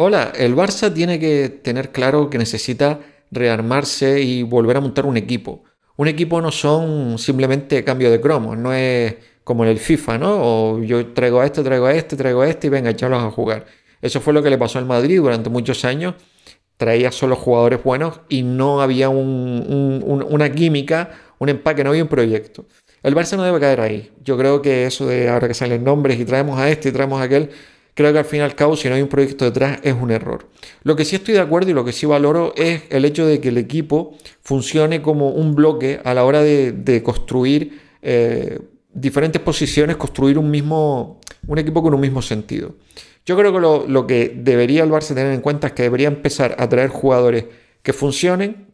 Hola, el Barça tiene que tener claro que necesita rearmarse y volver a montar un equipo. Un equipo no son simplemente cambio de cromos, no es como en el FIFA, ¿no? O yo traigo a este, traigo a este, traigo a este y venga, echarlos a jugar. Eso fue lo que le pasó al Madrid durante muchos años. Traía solo jugadores buenos y no había una química, un empaque, no había un proyecto. El Barça no debe caer ahí. Yo creo que eso de ahora que salen nombres y traemos a este y traemos a aquel, creo que al fin y al cabo, si no hay un proyecto detrás, es un error. Lo que sí estoy de acuerdo y lo que sí valoro es el hecho de que el equipo funcione como un bloque a la hora de, construir eh, diferentes posiciones, construir un mismo, un equipo con un mismo sentido. Yo creo que lo, lo que debería el Barça tener en cuenta es que debería empezar a traer jugadores que funcionen,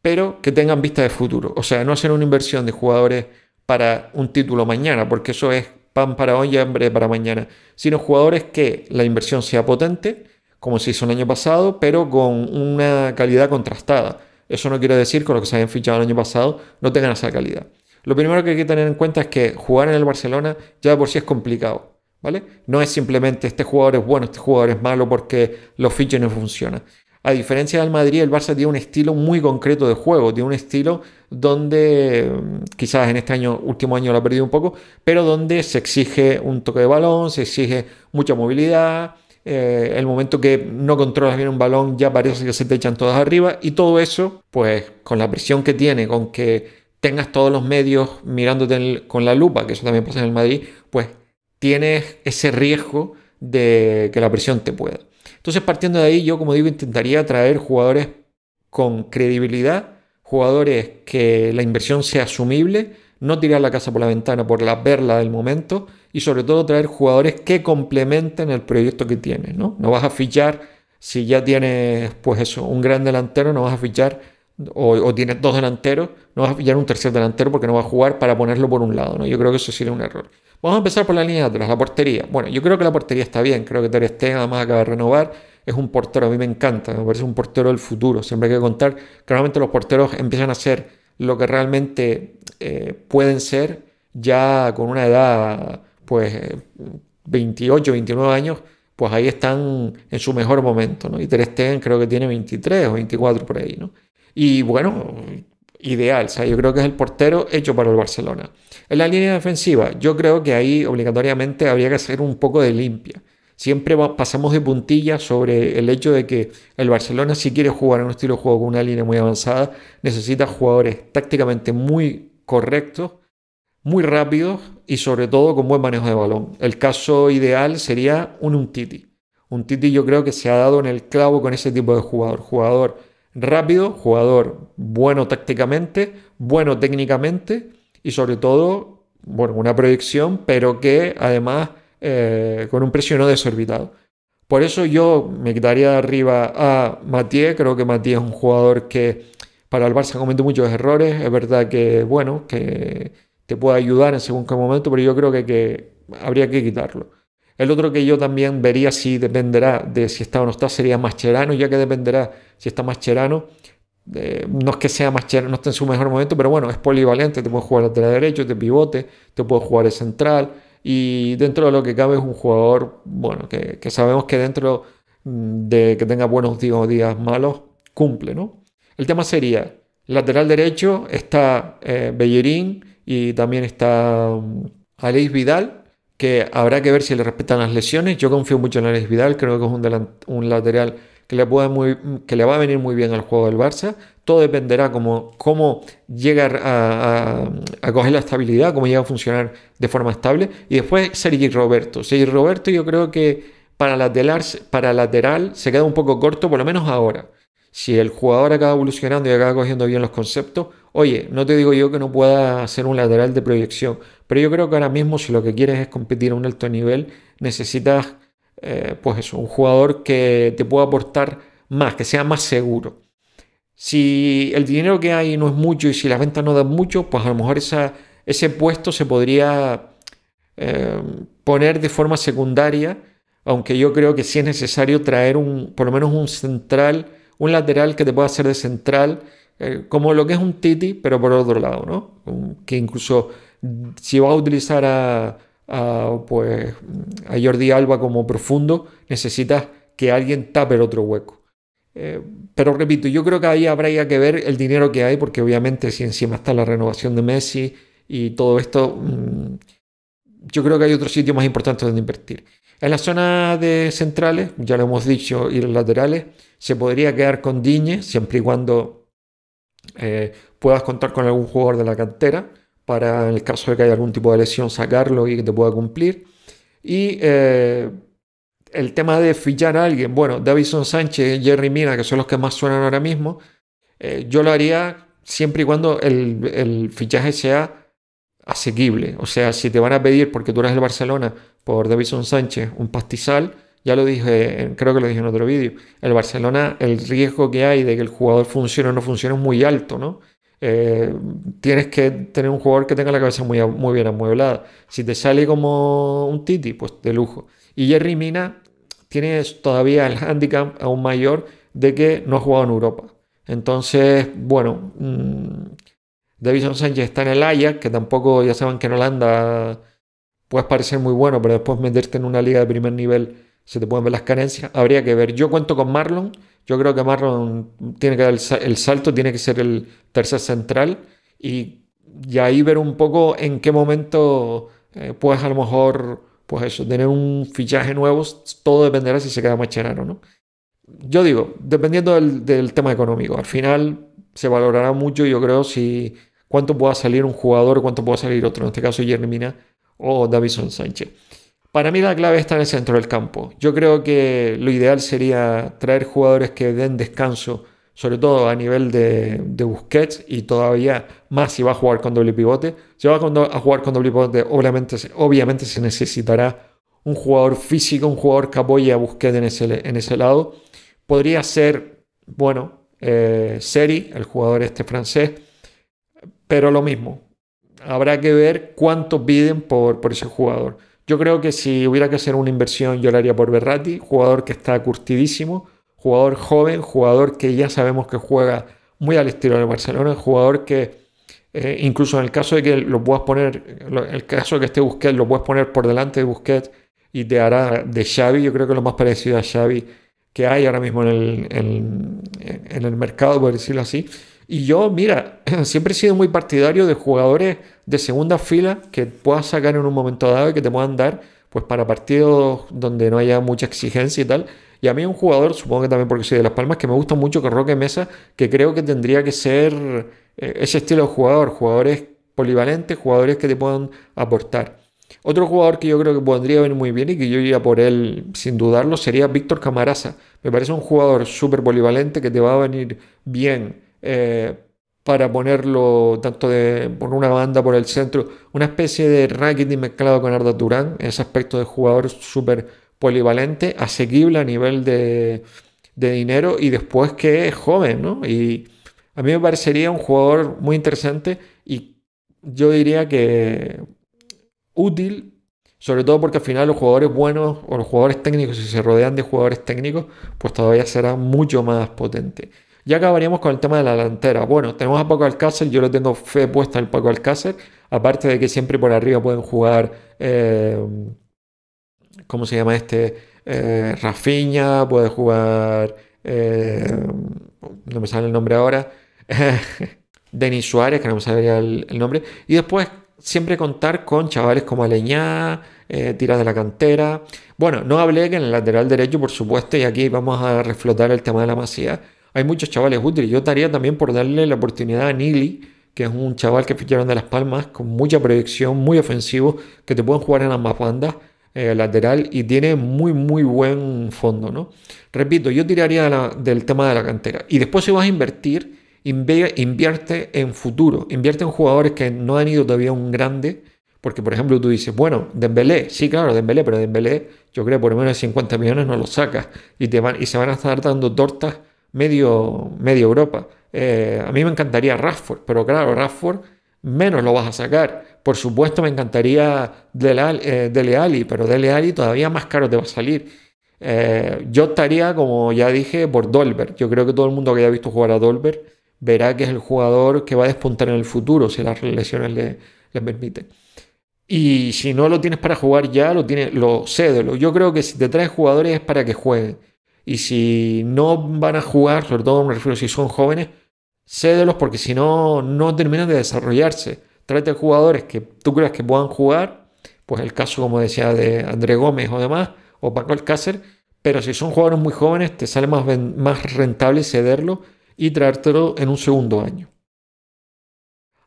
pero que tengan vista de futuro. O sea, no hacer una inversión de jugadores para un título mañana, porque eso es pan para hoy y hambre para mañana, sino jugadores que la inversión sea potente, como se hizo el año pasado, pero con una calidad contrastada. Eso no quiere decir que los que se hayan fichado el año pasado no tengan esa calidad. Lo primero que hay que tener en cuenta es que jugar en el Barcelona ya de por sí es complicado, ¿vale? No es simplemente este jugador es bueno, este jugador es malo porque los fiches no funcionan. A diferencia del Madrid, el Barça tiene un estilo muy concreto de juego, tiene un estilo donde mm, quizás en este año, último año lo ha perdido un poco, pero donde se exige un toque de balón, se exige mucha movilidad, eh, el momento que no controlas bien un balón ya parece que se te echan todas arriba y todo eso, pues con la presión que tiene, con que tengas todos los medios mirándote con la lupa, que eso también pasa en el Madrid, pues tienes ese riesgo de que la presión te pueda. Entonces, partiendo de ahí, yo, como digo, intentaría traer jugadores con credibilidad, jugadores que la inversión sea asumible, no tirar la casa por la ventana por la perla del momento y sobre todo traer jugadores que complementen el proyecto que tienes, ¿no? No vas a fichar si ya tienes, pues eso, un gran delantero, no vas a fichar o, tienes dos delanteros, no vas a pillar un tercer delantero porque no va a jugar para ponerlo por un lado. ¿no? Yo creo que eso sería un error. Vamos a empezar por la línea de atrás, la portería. Bueno, yo creo que la portería está bien, creo que Ter Stegen además acaba de renovar, es un portero, a mí me encanta, me parece un portero del futuro, siempre hay que contar que realmente los porteros empiezan a ser lo que realmente eh, pueden ser ya con una edad, pues 28, eh, 29 años, pues ahí están en su mejor momento, ¿no? Y Ter Stegen creo que tiene 23 o 24 por ahí, ¿no? Y bueno, ideal. O sea, yo creo que es el portero hecho para el Barcelona. En la línea defensiva, yo creo que ahí obligatoriamente habría que hacer un poco de limpia. Siempre pasamos de puntilla sobre el hecho de que el Barcelona, si quiere jugar en un estilo de juego con una línea muy avanzada, necesita jugadores tácticamente muy correctos, muy rápidos y sobre todo con buen manejo de balón. El caso ideal sería un Untiti. Un Titi yo creo que se ha dado en el clavo con ese tipo de jugador. Jugador rápido, jugador bueno tácticamente, bueno técnicamente y sobre todo, bueno, una proyección, pero que además eh, con un precio no desorbitado. Por eso yo me quitaría de arriba a Matías, creo que matías es un jugador que para el Barça comete muchos errores, es verdad que, bueno, que te puede ayudar en según qué momento, pero yo creo que habría que quitarlo. El otro que yo también vería si dependerá de si está o no está sería Mascherano, ya que dependerá si está Mascherano. Eh, no es que sea Mascherano, no está en su mejor momento, pero bueno, es polivalente, te puede jugar lateral derecho, te pivote, te puede jugar el central y dentro de lo que cabe es un jugador, bueno, que, sabemos que dentro mm, de que tenga buenos días o días malos, cumple, ¿no? El tema sería, lateral derecho está eh, Bellerín y también está mm, Alex Vidal, que habrá que ver si le respetan las lesiones. Yo confío mucho en Alex Vidal, creo que es un, lateral que le, muy, que le va a venir muy bien al juego del Barça. Todo dependerá cómo, cómo llega a, coger la estabilidad, cómo llega a funcionar de forma estable. Y después Sergi Roberto. Sergi Roberto yo creo que para para lateral se queda un poco corto, por lo menos ahora. Si el jugador acaba evolucionando y acaba cogiendo bien los conceptos, oye, no te digo yo que no pueda hacer un lateral de proyección, pero yo creo que ahora mismo si lo que quieres es competir a un alto nivel, necesitas eh, pues un jugador que te pueda aportar más, que sea más seguro. Si el dinero que hay no es mucho y si las ventas no dan mucho, pues a lo mejor ese puesto se podría eh, poner de forma secundaria, aunque yo creo que sí es necesario traer un, por lo menos un central un lateral que te pueda hacer de central, eh, como lo que es un Titi, pero por otro lado, ¿no? Que incluso mm, si vas a utilizar a, pues, a Jordi Alba como profundo, necesitas que alguien tape el otro hueco. Eh, pero repito, yo creo que ahí habrá que ver el dinero que hay, porque obviamente si encima está la renovación de Messi y todo esto, mm, yo creo que hay otro sitio más importante donde invertir. En la zona de centrales, ya lo hemos dicho, y los laterales, se podría quedar con Diñe, siempre y cuando eh, puedas contar con algún jugador de la cantera, para en el caso de que haya algún tipo de lesión sacarlo y que te pueda cumplir. Y eh, el tema de fichar a alguien, bueno, Davison Sánchez, Jerry Mina, que son los que más suenan ahora mismo, eh, yo lo haría siempre y cuando el, el, fichaje sea asequible. O sea, si te van a pedir, porque tú eres el Barcelona, por Davison Sánchez, un pastizal, ya lo dije, creo que lo dije en otro vídeo. El Barcelona, el riesgo que hay de que el jugador funcione o no funcione es muy alto, ¿no? Eh, tienes que tener un jugador que tenga la cabeza muy, muy bien amueblada. Si te sale como un Titi, pues de lujo. Y Jerry Mina tiene todavía el handicap aún mayor de que no ha jugado en Europa. Entonces, bueno, mm, Davison Sánchez está en el Ajax, que tampoco, ya saben que en Holanda puedes parecer muy bueno, pero después meterte en una liga de primer nivel se te pueden ver las carencias. Habría que ver. Yo cuento con Marlon. Yo creo que Marlon tiene que dar el salto, tiene que ser el tercer central y, ya ahí ver un poco en qué momento eh, puedes a lo mejor, pues eso, tener un fichaje nuevo. Todo dependerá si se queda o ¿no? Yo digo, dependiendo del, tema económico, al final se valorará mucho, yo creo, si cuánto pueda salir un jugador, cuánto pueda salir otro, en este caso Jeremy Mina o Davison Sánchez. Para mí la clave está en el centro del campo. Yo creo que lo ideal sería traer jugadores que den descanso, sobre todo a nivel de, Busquets y todavía más si va a jugar con doble pivote. Si va a jugar con doble pivote, obviamente, se necesitará un jugador físico, un jugador que apoye a Busquets en ese, lado. Podría ser, bueno, eh, Seri, el jugador este francés, pero lo mismo. Habrá que ver cuánto piden por ese jugador. Yo creo que si hubiera que hacer una inversión, yo la haría por Berratti, jugador que está curtidísimo, jugador joven, jugador que ya sabemos que juega muy al estilo de Barcelona, jugador que eh, incluso en el caso de que lo puedas poner, el caso de que esté Busquets, lo puedes poner por delante de Busquets y te hará de Xavi, yo creo que lo más parecido a Xavi que hay ahora mismo en el, en el mercado, por decirlo así, y yo, mira, siempre he sido muy partidario de jugadores de segunda fila que puedas sacar en un momento dado y que te puedan dar, pues para partidos donde no haya mucha exigencia y tal. Y a mí un jugador, supongo que también porque soy de Las Palmas, que me gusta mucho que Roque Mesa, que creo que tendría que ser eh, ese estilo de jugador, jugadores polivalentes, jugadores que te puedan aportar. Otro jugador que yo creo que podría venir muy bien y que yo iría por él sin dudarlo sería Víctor Camaraza. Me parece un jugador súper polivalente que te va a venir bien eh, para ponerlo tanto de, poner una banda por el centro, una especie de Rakitic mezclado con Arda Durán, ese aspecto de jugador súper polivalente, asequible a nivel de, de, dinero y después que es joven, Y a mí me parecería un jugador muy interesante y yo diría que útil, sobre todo porque al final los jugadores buenos o los jugadores técnicos, si se rodean de jugadores técnicos, pues todavía será mucho más potente. Ya acabaríamos con el tema de la delantera. Bueno, tenemos a Paco Alcácer, yo lo tengo fe puesta al Paco Alcácer, aparte de que siempre por arriba pueden jugar, eh, ¿cómo se llama este? Eh, Rafiña, puede jugar, eh, no me sale el nombre ahora, Denis Suárez, que no me salía el, nombre, y después siempre contar con chavales como Aleñá, tiras de la cantera. Bueno, no hablé que en el lateral derecho, por supuesto, y aquí vamos a reflotar el tema de la masía hay muchos chavales útiles. Yo estaría también por darle la oportunidad a Nili, que es un chaval que ficharon de Las Palmas, con mucha proyección, muy ofensivo, que te pueden jugar en ambas bandas, eh, lateral, y tiene muy, muy buen fondo, ¿no? Repito, yo tiraría del tema de la cantera. Y después si vas a invertir, invierte en futuro, invierte en jugadores que no han ido todavía un grande, porque por ejemplo tú dices, bueno, Dembélé, sí, claro, Dembélé, pero Dembélé yo creo por menos de 50 millones no lo sacas y, te van, y se van a estar dando tortas medio, medio Europa. Eh, a mí me encantaría Rafford pero claro, Rafford menos lo vas a sacar. Por supuesto, me encantaría Dele, Ali, eh, pero Dele Ali todavía más caro te va a salir. Eh, yo estaría, como ya dije, por dolbert Yo creo que todo el mundo que haya visto jugar a Dolver verá que es el jugador que va a despuntar en el futuro si las lesiones le, le permiten. Y si no lo tienes para jugar ya, lo, tiene lo cédelo. Yo creo que si te traes jugadores es para que jueguen. Y si no van a jugar, sobre todo me refiero si son jóvenes, cédelos porque si no, no terminan de desarrollarse. Trate de jugadores que tú creas que puedan jugar, pues el caso, como decía, de André Gómez o demás, o Paco Alcácer, pero si son jugadores muy jóvenes, te sale más, más rentable cederlo y traértelo en un segundo año.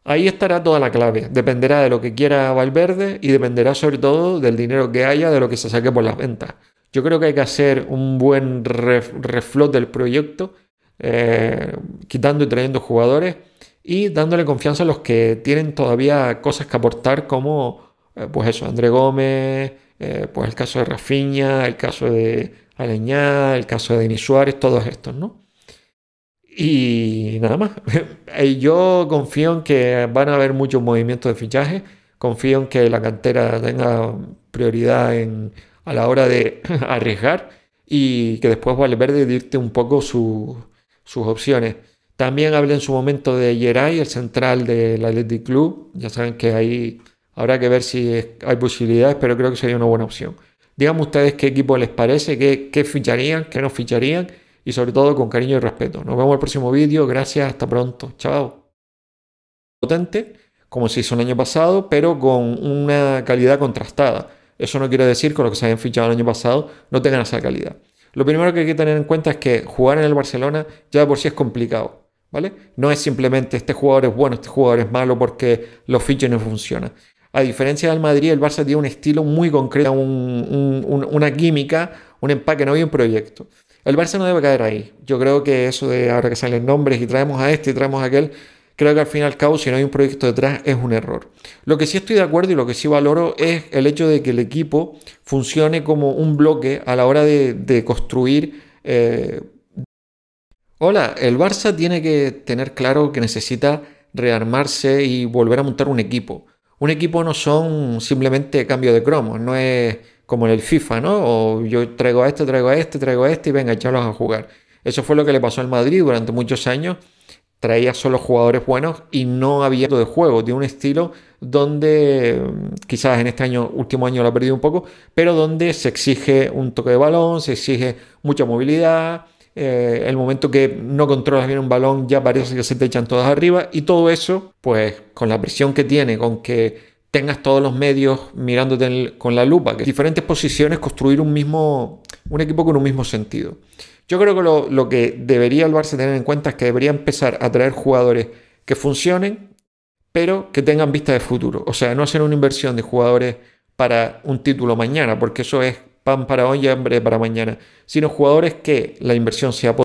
Ahí estará toda la clave. Dependerá de lo que quiera Valverde y dependerá sobre todo del dinero que haya, de lo que se saque por las ventas. Yo creo que hay que hacer un buen reflot del proyecto, eh, quitando y trayendo jugadores y dándole confianza a los que tienen todavía cosas que aportar, como eh, pues eso, André Gómez, eh, pues el caso de Rafiña, el caso de Aleñá, el caso de Denis Suárez, todos estos, ¿no? Y nada más. Yo confío en que van a haber muchos movimientos de fichaje. Confío en que la cantera tenga prioridad en a la hora de arriesgar y que después Valverde dirte un poco sus opciones. También hablé en su momento de Yeray, el central del Athletic Club. Ya saben que ahí habrá que ver si hay posibilidades, pero creo que sería una buena opción. Díganme ustedes qué equipo les parece, qué, ficharían, qué no ficharían y sobre todo con cariño y respeto. Nos vemos en el próximo vídeo. Gracias, hasta pronto. Chao. Potente, como se hizo el año pasado, pero con una calidad contrastada. Eso no quiero decir con lo que se habían fichado el año pasado no tengan esa calidad. Lo primero que hay que tener en cuenta es que jugar en el Barcelona ya de por sí es complicado, ¿vale? No es simplemente este jugador es bueno, este jugador es malo porque los fiches no funcionan. A diferencia del Madrid, el Barça tiene un estilo muy concreto, una química, un empaque, no hay un proyecto. El Barça no debe caer ahí. Yo creo que eso de ahora que salen nombres y traemos a este y traemos a aquel, Creo que al fin y al cabo, si no hay un proyecto detrás, es un error. Lo que sí estoy de acuerdo y lo que sí valoro es el hecho de que el equipo funcione como un bloque a la hora de, construir. Eh, Hola, el Barça tiene que tener claro que necesita rearmarse y volver a montar un equipo. Un equipo no son simplemente cambio de cromos, no es como en el FIFA, ¿no? O yo traigo a este, traigo a este, traigo a este y venga, echarlos a jugar. Eso fue lo que le pasó al Madrid durante muchos años traía solo jugadores buenos y no había de juego, de un estilo donde mm, quizás en este año, último año lo ha perdido un poco, pero donde se exige un toque de balón, se exige mucha movilidad, eh, el momento que no controlas bien un balón ya parece que se te echan todas arriba y todo eso, pues con la presión que tiene, con que tengas todos los medios mirándote con la lupa, que diferentes posiciones construir un mismo, un equipo con un mismo sentido. Yo creo que lo, que debería el tener en cuenta es que debería empezar a traer jugadores que funcionen, pero que tengan vista de futuro. O sea, no hacer una inversión de jugadores para un título mañana, porque eso es pan para hoy y hambre para mañana, sino jugadores que la inversión sea